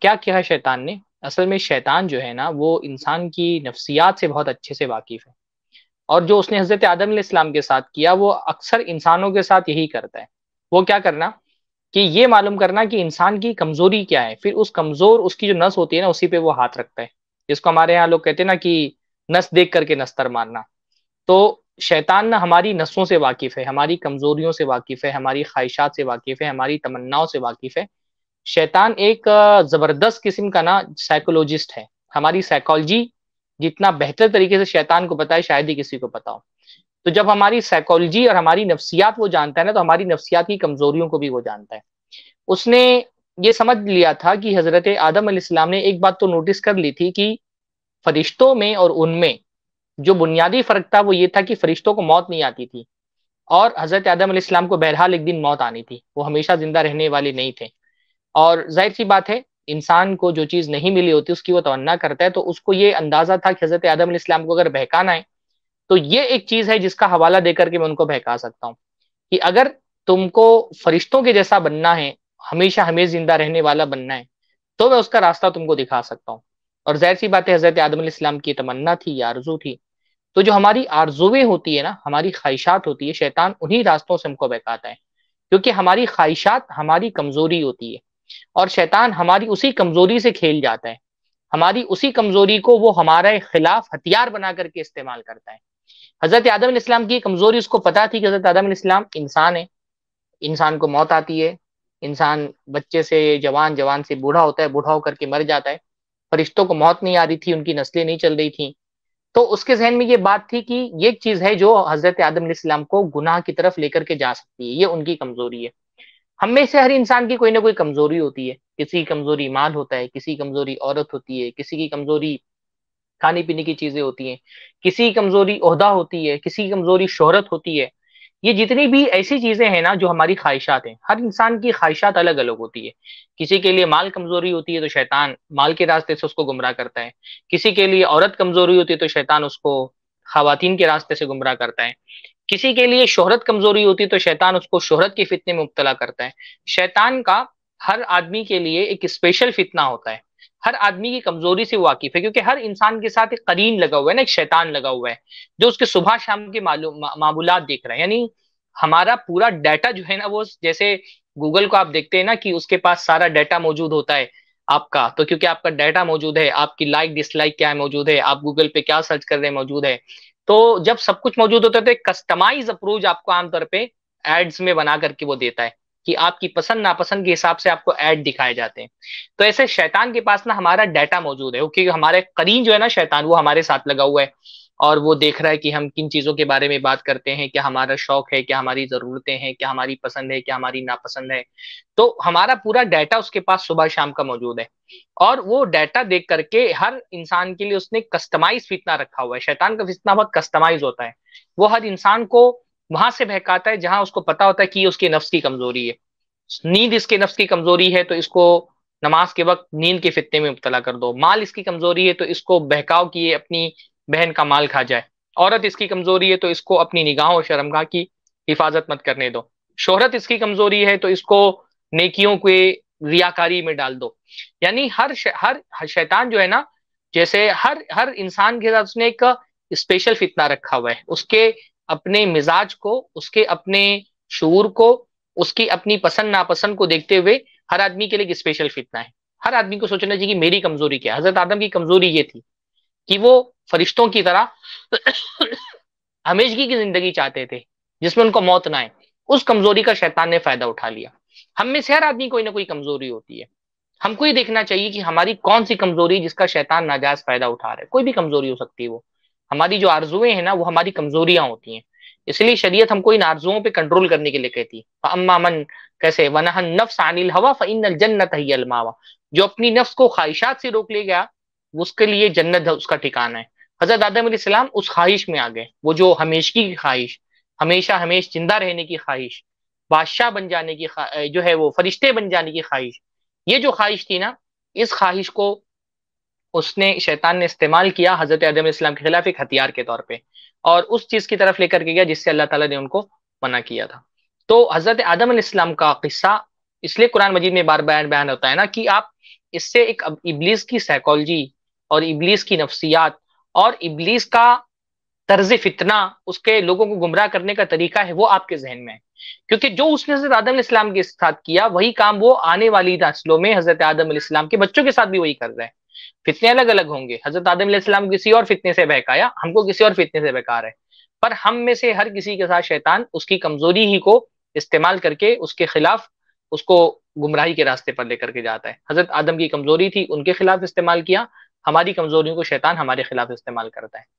क्या किया है शैतान ने असल में शैतान जो है ना वो इंसान की नफ्सियात से बहुत अच्छे से वाकिफ है और जो उसने हजरत आदम इस्लाम के साथ किया वो अक्सर इंसानों के साथ यही करता है वो क्या करना कि ये मालूम करना कि इंसान की कमजोरी क्या है फिर उस कमजोर उसकी जो नस होती है ना उसी पे वो हाथ रखता है जिसको हमारे यहाँ लोग कहते हैं ना कि नस देख करके नस्तर मारना तो शैतान ना हमारी नसों से वाकिफ है हमारी कमजोरियों से वाकिफ है हमारी ख्वाहिशात से वाकिफ है हमारी तमन्नाओं से वाकिफ है शैतान एक जबरदस्त किस्म का ना साइकोलॉजिस्ट है हमारी साइकोलॉजी जितना बेहतर तरीके से शैतान को पता है शायद ही किसी को पता हो तो जब हमारी साइकोलॉजी और हमारी नफ्सियात वो जानता है ना तो हमारी नफ्सियात की कमजोरियों को भी वो जानता है उसने ये समझ लिया था कि हजरत आदम अलीस्म ने एक बात तो नोटिस कर ली थी कि फरिश्तों में और उनमें जो बुनियादी फर्क था वो ये था कि फरिश्तों को मौत नहीं आती थी और हजरत आदम इस्लाम को बहरहाल एक दिन मौत आनी थी वो हमेशा जिंदा रहने वाले नहीं थे और जाहिर सी बात है इंसान को जो चीज नहीं मिली होती उसकी वो तवन्ना करता है तो उसको ये अंदाजा था कि हजरत आदम इस्लाम को अगर बहकाना है तो ये एक चीज है जिसका हवाला देकर के मैं उनको बहका सकता हूँ कि अगर तुमको फरिश्तों के जैसा बनना है हमेशा हमें जिंदा रहने वाला बनना है तो मैं उसका रास्ता तुमको दिखा सकता हूँ और जाहिर सी बात है हजरत आदम इस्लाम की तमन्ना थी या आरजू थी तो जो हमारी आरजुएं होती है ना हमारी ख्वाहिशात होती है शैतान उन्हीं रास्तों से हमको बहकाता है क्योंकि हमारी ख्वाहिशात हमारी कमजोरी होती है और शैतान हमारी उसी कमजोरी से खेल जाता है हमारी उसी कमजोरी को वो हमारे खिलाफ हथियार बना करके इस्तेमाल करता है हजरत आदम इस्लाम की कमजोरी उसको पता थी कि हजरत आदम इस्लाम इंसान है इंसान को मौत आती है इंसान बच्चे से जवान जवान से बूढ़ा होता है बूढ़ा होकर के मर जाता है फरिश्तों को मौत नहीं आ रही थी उनकी नस्लें नहीं चल रही थी तो उसके जहन में ये बात थी कि ये चीज है जो हजरत आदम इस्लाम को गुनाह की तरफ लेकर के जा सकती है ये उनकी कमजोरी है हम में से हर इंसान की कोई ना कोई कमजोरी होती है किसी की कमजोरी माल होता है किसी की कमजोरी औरत होती है किसी की कमजोरी खाने पीने की चीजें होती हैं किसी की कमजोरी ओहदा होती है किसी की कमजोरी शोहरत होती है ये जितनी भी ऐसी चीजें हैं ना जो हमारी ख्वाहिशात हैं हर इंसान की ख्वाहिशात अलग अलग होती है किसी के लिए माल कमजोरी होती है तो शैतान माल के रास्ते से उसको गुमराह करता है किसी के लिए औरत कमजोरी होती है तो शैतान उसको खातिन के रास्ते से गुमराह करता है किसी के लिए शोहरत कमजोरी होती है तो शैतान उसको शोहरत के फितने में मुबतला करता है शैतान का हर आदमी के लिए एक स्पेशल फितना होता है हर आदमी की कमजोरी से वाकिफ है क्योंकि हर इंसान के साथ एक करीन लगा हुआ है ना एक शैतान लगा हुआ है जो उसके सुबह शाम के मामूलात देख रहे हैं यानी हमारा पूरा डाटा जो है ना वो जैसे गूगल को आप देखते हैं ना कि उसके पास सारा डाटा मौजूद होता है आपका तो क्योंकि आपका डाटा मौजूद है आपकी लाइक डिसलाइक क्या है मौजूद है आप गूगल पे क्या सर्च कर रहे हैं मौजूद है तो जब सब कुछ मौजूद होता है तो एक कस्टमाइज अप्रोच आपको आमतौर पे एड्स में बना करके वो देता है कि आपकी पसंद नापसंद के हिसाब से आपको एड दिखाए जाते हैं तो ऐसे शैतान के पास ना हमारा डाटा मौजूद है क्योंकि हमारे करीन जो है ना शैतान वो हमारे साथ लगा हुआ है और वो देख रहा है कि हम किन चीज़ों के बारे में बात करते हैं क्या हमारा शौक है क्या हमारी ज़रूरतें हैं क्या हमारी पसंद है क्या हमारी नापसंद है तो हमारा पूरा डाटा उसके पास सुबह शाम का मौजूद है और वो डाटा देख करके हर इंसान के लिए उसने कस्टमाइज फितना रखा हुआ है शैतान का फितना बहुत कस्टमाइज होता है वो हर इंसान को वहां से बहकाता है जहां उसको पता होता है कि उसके नफ्स की कमजोरी है नींद इसके नफ्स की कमजोरी है तो इसको नमाज के वक्त नींद के फितने में मुबतला कर दो माल इसकी कमजोरी है तो इसको बहकाव की अपनी बहन का माल खा जाए औरत इसकी कमजोरी है तो इसको अपनी निगाहों और शर्मगा की हिफाजत मत करने दो शोहरत इसकी कमजोरी है तो इसको नेकियों के रियाकारी में डाल दो यानी हर शे, हर शैतान जो है ना जैसे हर हर इंसान के साथ उसने एक स्पेशल फितना रखा हुआ है उसके अपने मिजाज को उसके अपने शूर को उसकी अपनी पसंद नापसंद को देखते हुए हर आदमी के लिए एक स्पेशल फितना है हर आदमी को सोचना चाहिए कि मेरी कमजोरी क्या है हजरत आदम की कमजोरी ये थी कि वो फरिश्तों की तरह हमेशगी की जिंदगी चाहते थे जिसमें उनको मौत ना आए उस कमजोरी का शैतान ने फायदा उठा लिया हम में से हर आदमी कोई ना कोई कमजोरी होती है हमको ये देखना चाहिए कि हमारी कौन सी कमजोरी जिसका शैतान नाजायज फायदा उठा रहा है कोई भी कमजोरी हो सकती है वो हमारी जो आरजुएं हैं ना वो हमारी कमजोरियां होती हैं इसलिए शरीयत हमको इन आरजुओं पे कंट्रोल करने के लिए कहती है अम्मा मन कैसे वनहन नफ्स अनिल हवा फन जन्नत ही अलमावा जो अपनी नफ्स को ख्वाहिशात से रोक ले गया उसके लिए जन्नत उसका ठिकाना है हजरत आदम सलाम उस ख्वाहिश में आ गए वो जो हमेश की ख्वाहिश हमेशा हमेश जिंदा रहने की ख्वाहिश बादशाह बन जाने की जो है वो फरिश्ते बन जाने की ख्वाहिश ये जो ख्वाहिश थी ना इस ख्वाहिश को उसने शैतान ने इस्तेमाल किया हजरत आदम इस्लाम के खिलाफ एक हथियार के तौर पे और उस चीज की तरफ लेकर के गया जिससे अल्लाह ताला ने उनको मना किया था तो हजरत आदम इस्लाम का किस्सा इसलिए कुरान मजीद में बार बयान बयान होता है ना कि आप इससे एक इबलीस की साइकोलॉजी और इबलीस की नफसियात और इबलीस का तर्ज फितना उसके लोगों को गुमराह करने का तरीका है वो आपके जहन में है क्योंकि जो उसने हजरत आदम इस्लाम के साथ किया वही काम वो आने वाली नस्लों में हजरत आदम इस्लाम के बच्चों के साथ भी वही कर रहे हैं फितने अलग अलग होंगे हजरत आदम इस्लाम किसी और फितने से बहकाया हमको किसी और फितने से बहका रहे पर हम में से हर किसी के साथ शैतान उसकी कमजोरी ही को इस्तेमाल करके उसके खिलाफ उसको गुमराही के रास्ते पर लेकर के जाता है हजरत आदम की कमजोरी थी उनके खिलाफ इस्तेमाल किया हमारी कमजोरियों को शैतान हमारे खिलाफ इस्तेमाल करता है